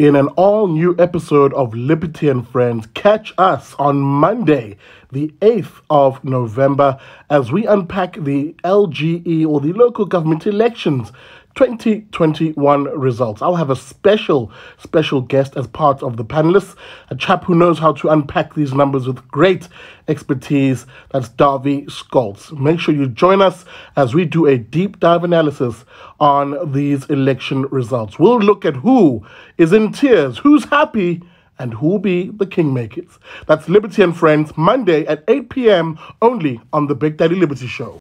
in an all new episode of Liberty and Friends. Catch us on Monday, the 8th of November, as we unpack the LGE or the local government elections 2021 results. I'll have a special, special guest as part of the panelists, a chap who knows how to unpack these numbers with great expertise. That's Darby Scholz. Make sure you join us as we do a deep dive analysis on these election results. We'll look at who is in tears, who's happy, and who'll be the kingmakers. That's Liberty and Friends, Monday at 8 p.m. only on the Big Daddy Liberty Show.